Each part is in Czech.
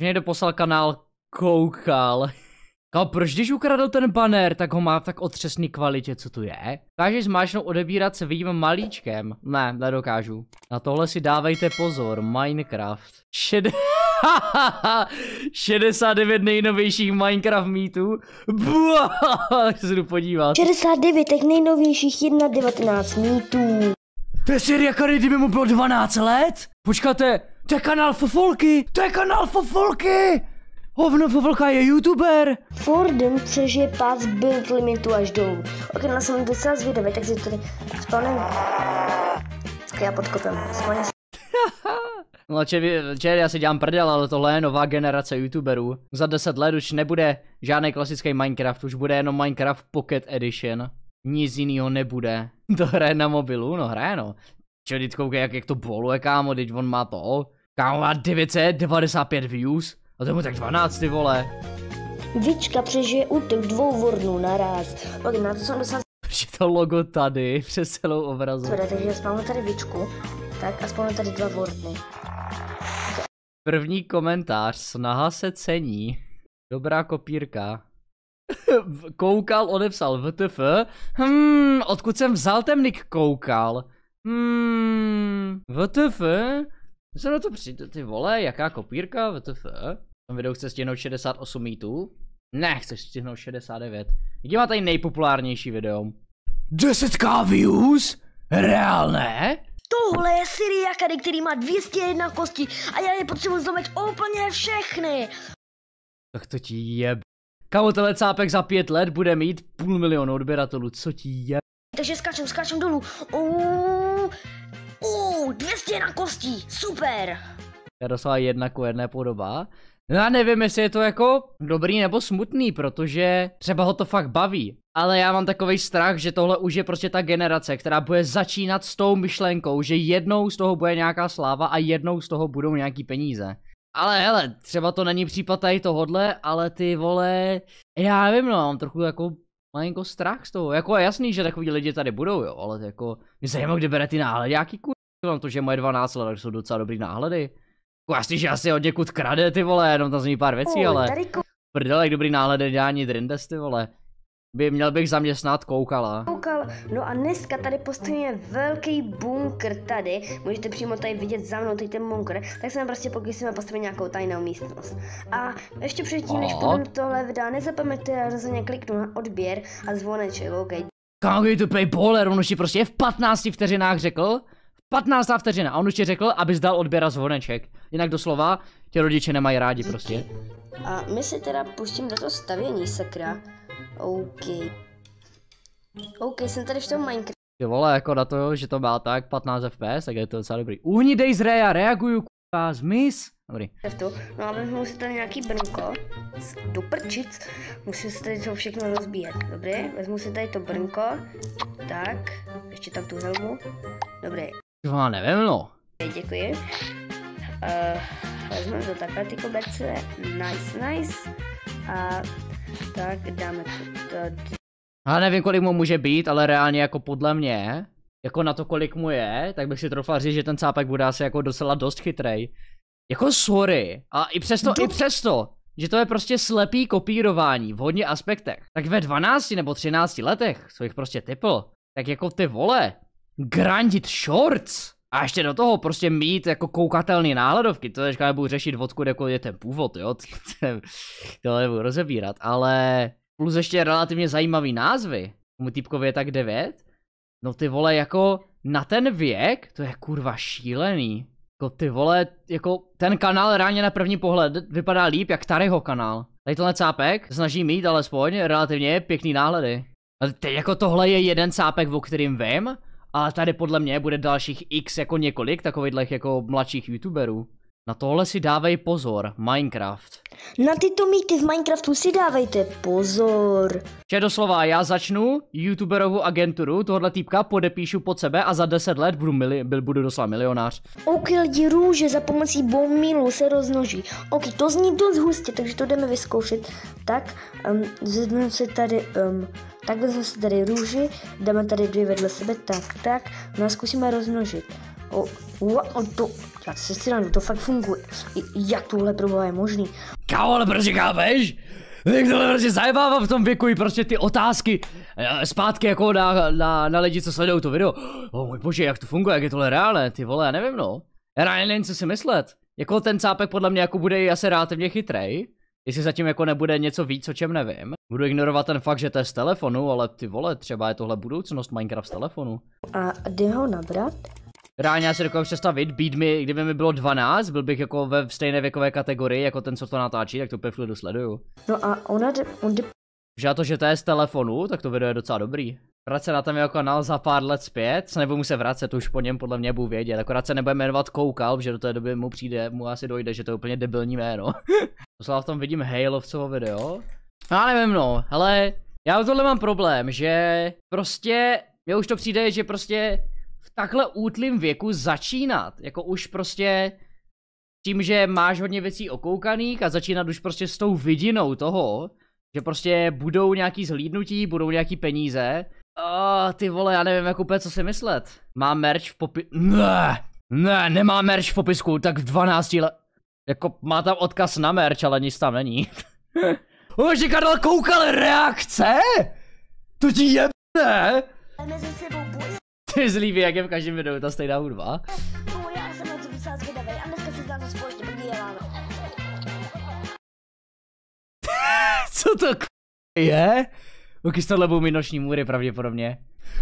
Že někdo poslal kanál, koukal. Kámo, proč když ukradl ten banner, tak ho má v tak otřesný kvalitě, co tu je? Dokážeš zmáčnou odebírat se vidím malíčkem? Ne, nedokážu. Na tohle si dávejte pozor, Minecraft. Šed... 69 nejnovějších Minecraft mítů. Tak se jdu podívat. 69 těch nejnovějších 1.19 mítů. To je seriakary, kdyby mu bylo 12 let? Počkáte, to je kanál Fofolky! To je kanál Fofolky! Hovno Fofolka je youtuber! Fordem přežije pás build limitu až dolů. Ok, na no, jsem docela zvědavý, tak si tady s Tak Já podkopem. No, Čer, já si dělám prdel, ale tohle je nová generace youtuberů. Za 10 let už nebude žádný klasický Minecraft, už bude jenom Minecraft Pocket Edition. Nic jiného nebude. To hraje na mobilu, no hraje no. Čo, koukej, jak, jak to boluje, kámo, teď on má to. Kámo má 995 views a to mu tak 12 ty vole. Vička přežije útok dvou vornů naraz. Ok, na to jsem dostal... Protože to logo tady přes celou obrazu? takže spavnu tady vičku, tak a spavnu tady dva vorny. První komentář, snaha se cení. Dobrá kopírka. koukal, odepsal, vtf. Hmm, odkud jsem vzal ten nick koukal? Hmm, vtf? My se na to přijde, ty vole, jaká kopírka, vtf. E? Tam videu chce stihnout 68 mítů. Ne, chce stihnout 69. Jaký má tady nejpopulárnější video? 10k views? Reálné? Tohle je Syria, Kady, který má 201 kosti a já je potřebuji zlomit úplně všechny. Tak to ti jeb. Kamo, tenhle cápek za pět let bude mít půl milionu odběratelů, co ti je? takže skáčem, skáčem dolů. Uuu, uuu, 200 na kostí, super. To je docela jedna ku jedné podoba. No já nevím, jestli je to jako dobrý nebo smutný, protože třeba ho to fakt baví. Ale já mám takový strach, že tohle už je prostě ta generace, která bude začínat s tou myšlenkou, že jednou z toho bude nějaká sláva a jednou z toho budou nějaký peníze. Ale hele, třeba to není případ tady tohodle, ale ty vole, já nevím no, mám trochu jako malinko strach z toho. Jako je jasný, že takový lidi tady budou, jo, ale jako mě zajímá, kde bere ty náhledy, jaký Mám to, že moje 12 let, jsou docela dobrý náhledy. Jako jasný, že asi od někud krade ty vole, jenom tam zní pár věcí, ale prdele, dobrý náhledy dělání Drindes ty vole by měl bych zaměstnat koukala. Koukal, no a dneska tady postavíme velký bunkr tady, můžete přímo tady vidět za mnou tady ten bunkr, tak se nám prostě pokusíme postavit nějakou tajnou místnost. A ještě předtím, než půjdeme tohle videa, nezapomeňte rozhodně kliknout na odběr a zvoneček, ok? Kámo, to playballer, on už ti prostě v 15 vteřinách řekl, 15. vteřina a on už ti řekl, aby zdal odběr a zvoneček. Jinak doslova, tě rodiče nemají rádi prostě. A my si teda pustím do toho stavění, sakra. OK. OK, jsem tady v tom Minecraft. Ty vole, jako na to, že to má tak 15 FPS, tak je to docela dobrý. Uhni dej z Raya, reaguju k***a, zmiz. Dobrý. No a vezmu si tady nějaký brnko. Do prčic. Musím si tady to všechno rozbíjet. Dobrý, vezmu si tady to brnko. Tak, ještě tam tu helmu. Dobrý. Já nevím no. Děkuji. Uh, vezmu to takhle ty koberce. Nice, nice. A tak dáme to tady. Já nevím, kolik mu může být, ale reálně jako podle mě, jako na to, kolik mu je, tak bych si trofal říct, že ten cápek bude asi jako docela dost chytrej. Jako sorry, a i přesto, Do... i přesto, že to je prostě slepý kopírování v hodně aspektech. Tak ve 12 nebo 13 letech, co jich prostě typl, tak jako ty vole, grandit shorts. A ještě do toho prostě mít jako koukatelný náhledovky, to teďka nebudu řešit odkud jako je ten původ, jo, to nebudu rozebírat, ale plus ještě relativně zajímavý názvy, mu typkově je tak 9, no ty vole jako na ten věk, to je kurva šílený. Jako ty vole, jako ten kanál ráně na první pohled vypadá líp jak Taryho kanál. Tady tenhle cápek snaží mít alespoň relativně pěkný náhledy. A teď jako tohle je jeden cápek, o kterým vím, a tady podle mě bude dalších x jako několik takových jako mladších youtuberů. Na tohle si dávej pozor, Minecraft. Na tyto mýty v Minecraftu si dávejte pozor. doslova, já začnu youtuberovou agenturu, tohle týpka podepíšu pod sebe a za 10 let budu, mili, byl, budu doslova milionář. Ok, lidi růže za pomocí bomílu se roznoží. Ok, to zní dost hustě, takže to jdeme vyzkoušet. Tak, um, vezmeme si tady, um, tak vezmeme si tady růži, dáme tady dvě vedle sebe, tak, tak, no a zkusíme roznožit. O, o, on to, já se stranu, to fakt funguje. Jak tohle proboha je možný? Kámo, ale prostě chápeš? Tak tohle prostě zajímává v tom věku i prostě ty otázky eh, zpátky jako na, na, na lidi, co sledují to video. Oh můj bože, jak to funguje, jak je tohle reálné, ty vole, já nevím no. Já nevím, co si myslet. Jako ten cápek podle mě jako bude i asi relativně chytrej. Jestli zatím jako nebude něco víc, o čem nevím. Budu ignorovat ten fakt, že to je z telefonu, ale ty vole, třeba je tohle budoucnost Minecraft z telefonu. A jde ho nabrat? reálně já si dokážu představit, být mi, kdyby mi bylo 12, byl bych jako ve stejné věkové kategorii, jako ten, co to natáčí, tak to úplně v sleduju. No a ona, on jde... Že a to, že to je z telefonu, tak to video je docela dobrý. Vrát se na ten jeho jako kanál za pár let zpět, nebudeme se vracet, už po něm podle mě budu vědět, akorát se nebude jmenovat Koukal, že do té doby mu přijde, mu asi dojde, že to je úplně debilní jméno. Doslova v tom vidím Halovcovo video. No, já nevím no, ale já tohle mám problém, že prostě, mně už to přijde, že prostě v takhle útlým věku začínat. Jako už prostě tím, že máš hodně věcí okoukaných a začínat už prostě s tou vidinou toho, že prostě budou nějaký zhlídnutí, budou nějaký peníze. Oh, ty vole, já nevím jak úplně co si myslet. Má merch v popi... Ne, ne, nemá merch v popisku, tak v 12 let... Jako má tam odkaz na merch, ale nic tam není. Ože Karel koukal reakce? To ti Ne? se mi zlíbí, jak je v každém videu ta stejná hudba. Co to k... je? Uky tohle budou mít noční můry pravděpodobně.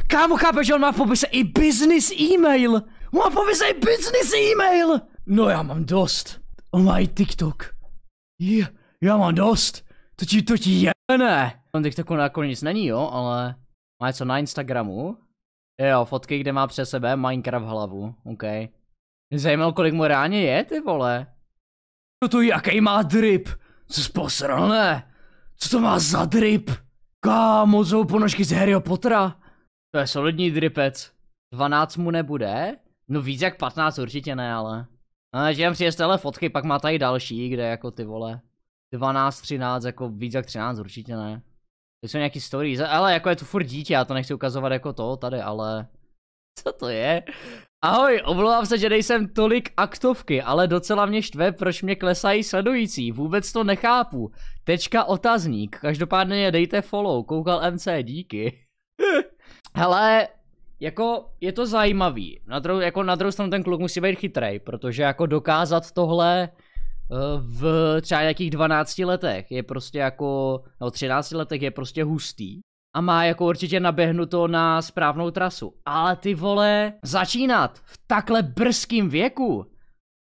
Kámo, chápeš, že on má v popise i business e-mail. On má v popise i business e-mail. No já mám dost. On má i TikTok. Yeah, já mám dost. To ti, to ti je, ne. On TikToku na nic není, jo, ale má něco na Instagramu. Jo, fotky, kde má přes sebe Minecraft hlavu, OK. Zajímalo, kolik mu reálně je, ty vole. Co to jaký má drip? Co posral ne? Co to má za drip? Kámo, jsou ponožky z Harryho Pottera. To je solidní dripec. 12 mu nebude? No víc jak 15 určitě ne, ale. A no, že jen přijde z téhle fotky, pak má tady další, kde jako ty vole. 12, 13, jako víc jak 13 určitě ne. To jsou nějaký stories, ale jako je to furt dítě, já to nechci ukazovat jako to tady, ale... Co to je? Ahoj, omlouvám se, že nejsem tolik aktovky, ale docela mě štve, proč mě klesají sledující, vůbec to nechápu. Tečka otazník, každopádně je dejte follow, koukal MC, díky. Hele, jako je to zajímavý, na druhou, jako na druhou stranu ten kluk musí být chytrý, protože jako dokázat tohle v třeba nějakých 12 letech je prostě jako, no 13 letech je prostě hustý a má jako určitě naběhnuto na správnou trasu. Ale ty vole, začínat v takhle brzkém věku,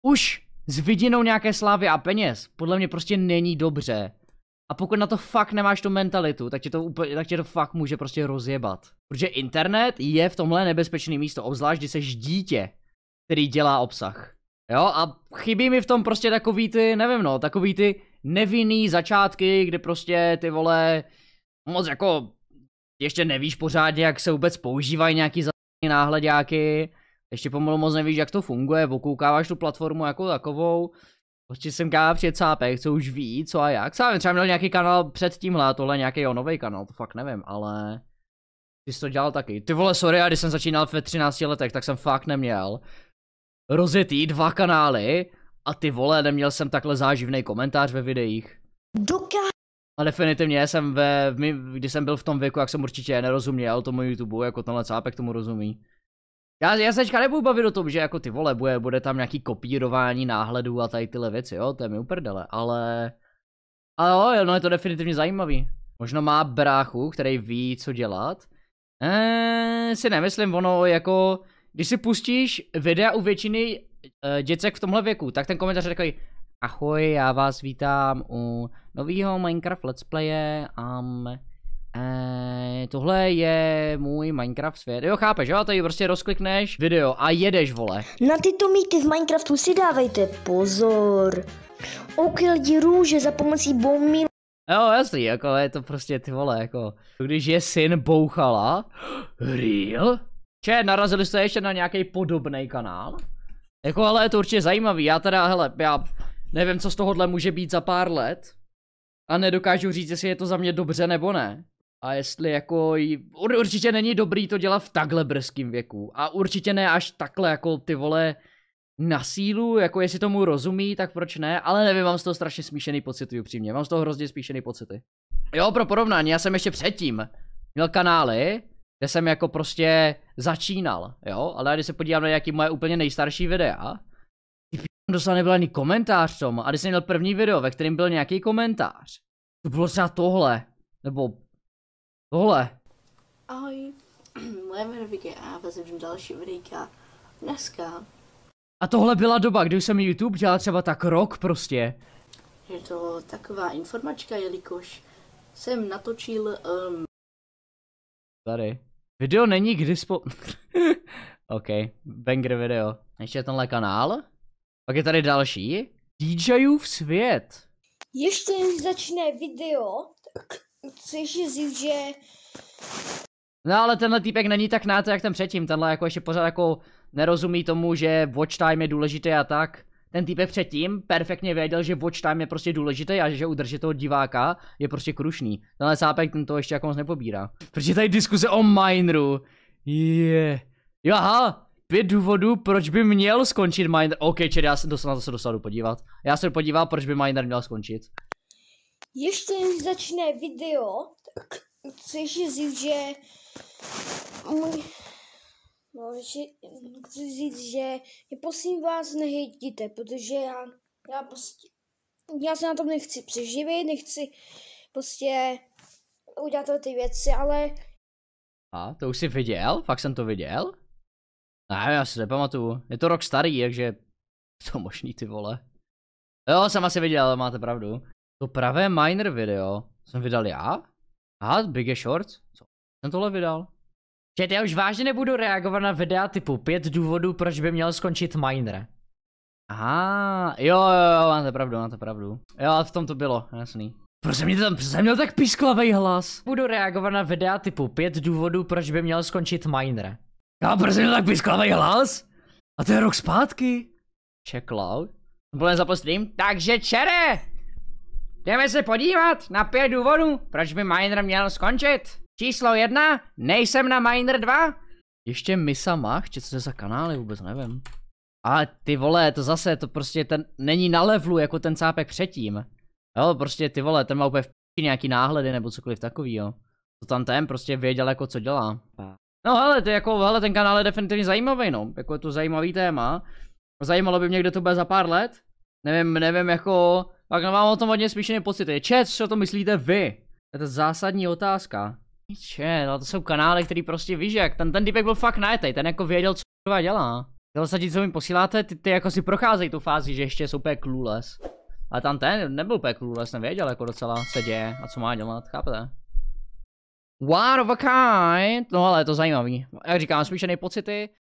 už s vidinou nějaké slávy a peněz, podle mě prostě není dobře. A pokud na to fakt nemáš tu mentalitu, tak tě to, úplně, tak tě to fakt může prostě rozjebat. Protože internet je v tomhle nebezpečné místo, obzvlášť když seš dítě, který dělá obsah. Jo, a chybí mi v tom prostě takový ty, nevím no, takový ty nevinný začátky, kde prostě ty vole moc jako ještě nevíš pořádně, jak se vůbec používají nějaký zase náhledáky, ještě pomalu moc nevíš, jak to funguje, okoukáváš tu platformu jako takovou, prostě jsem kává před sápek, co už ví, co a jak, sám třeba měl nějaký kanál před tímhle, a tohle nějaký jo, nový kanál, to fakt nevím, ale ty jsi to dělal taky. Ty vole, sorry, a když jsem začínal ve 13 letech, tak jsem fakt neměl rozjetý dva kanály a ty vole, neměl jsem takhle záživný komentář ve videích. Doká? A definitivně jsem ve, když jsem byl v tom věku, jak jsem určitě nerozuměl tomu YouTube, jako tenhle cápek tomu rozumí. Já, já se teďka nebudu bavit o tom, že jako ty vole, bude, bude tam nějaký kopírování náhledů a tady tyhle věci, jo, to je mi uprdele, ale... Ale jo, no je to definitivně zajímavý. Možno má bráchu, který ví, co dělat. Eee, eh, si nemyslím, ono jako když si pustíš videa u většiny uh, děcek v tomhle věku, tak ten komentář je takový Ahoj, já vás vítám u nového Minecraft Let's Playe. Um, uh, tohle je můj Minecraft svět. Jo, chápeš, jo? A tady prostě rozklikneš video a jedeš, vole. Na tyto mýty v Minecraftu si dávejte pozor. lidi růže za pomocí bombí. Jo, jasný, jako je to prostě ty vole, jako. Když je syn bouchala, real? Če, narazili jste ještě na nějaký podobný kanál? Jako ale je to určitě zajímavý, já teda, hele, já nevím, co z tohohle může být za pár let. A nedokážu říct, jestli je to za mě dobře nebo ne. A jestli jako, ur určitě není dobrý to dělat v takhle brzkým věku. A určitě ne až takhle jako ty vole na sílu, jako jestli tomu rozumí, tak proč ne, ale nevím, mám z toho strašně smíšený pocity upřímně, mám z toho hrozně smíšený pocity. Jo, pro porovnání, já jsem ještě předtím měl kanály, kde jsem jako prostě začínal, jo, ale když se podívám na nějaký moje úplně nejstarší videa, doslova nebyl ani komentář tomu, a když jsem měl první video, ve kterém byl nějaký komentář, to bylo třeba tohle, nebo tohle. Ahoj, moje jméno Vicky a vás další videjka dneska. A tohle byla doba, kdy jsem YouTube dělal třeba tak rok prostě. Je to taková informačka, jelikož jsem natočil um, Tady. Video není k dispo... OK, banger video. Ještě tenhle kanál. Pak je tady další. DJův svět. Ještě než začne video, tak chceš říct, že... No ale tenhle týpek není tak na to, jak ten předtím. Tenhle jako ještě pořád jako nerozumí tomu, že watch time je důležité a tak ten týpek předtím perfektně věděl, že watch time je prostě důležitý a že udržet toho diváka je prostě krušný. Tenhle sápek ten to ještě jako moc nepobírá. Proč je tady diskuze o Mineru? Je. Yeah. Jaha, pět důvodů, proč by měl skončit Miner. OK, čer, já se dostal na to se dostal podívat. Já se podívám, proč by Miner měl skončit. Ještě než začne video, tak chceš říct, že můj No, že, chci říct, že je prosím vás nehejtíte, protože já, já prostě, já se na tom nechci přeživit, nechci prostě udělat ty věci, ale... A, to už jsi viděl? Fakt jsem to viděl? No já si nepamatuju, je to rok starý, takže to možný ty vole. Jo, jsem asi viděl, máte pravdu. To pravé miner video jsem vydal já? Aha, Big Short? Co? Jsem tohle vydal. Že já už vážně nebudu reagovat na videa typu pět důvodů, proč by měl skončit miner. Aha, jo, jo, jo, máte pravdu, máte pravdu. Jo, v tom to bylo, jasný. Proč jsem, mě tam, proč jsem měl tak písklavý hlas? Budu reagovat na videa typu pět důvodů, proč by měl skončit miner. Já proč jsem měl tak písklavý hlas? A to je rok zpátky. Check out. Budeme zapl stream, takže čere! Jdeme se podívat na pět důvodů, proč by miner měl skončit. Číslo jedna, nejsem na Miner 2? Ještě Misa Mach, či co to je za kanály, vůbec nevím. A ty vole, to zase, to prostě ten není na levelu jako ten cápek předtím. Jo, prostě ty vole, ten má úplně v nějaký náhledy nebo cokoliv takovýho. To tam ten prostě věděl jako co dělá. No hele, je jako, hele, ten kanál je definitivně zajímavý, no. Jako je to zajímavý téma. Zajímalo by mě, kde to bude za pár let. Nevím, nevím, jako... pak mám o tom hodně smíšený pocit. Čet, co to myslíte vy? To je to zásadní otázka. Píče, ale no, to jsou kanály, který prostě víš jak, ten, ten dipek byl fakt najetej, ten jako věděl, co dělá. Tohle se ti, co mi posíláte, ty, ty jako si procházejí tu fázi, že ještě jsou úplně clueless. A tam ten nebyl úplně clueless, věděl jako docela, co děje a co má dělat, chápete? What of a kind? No ale je to zajímavý. Jak říkám, smíšený pocity.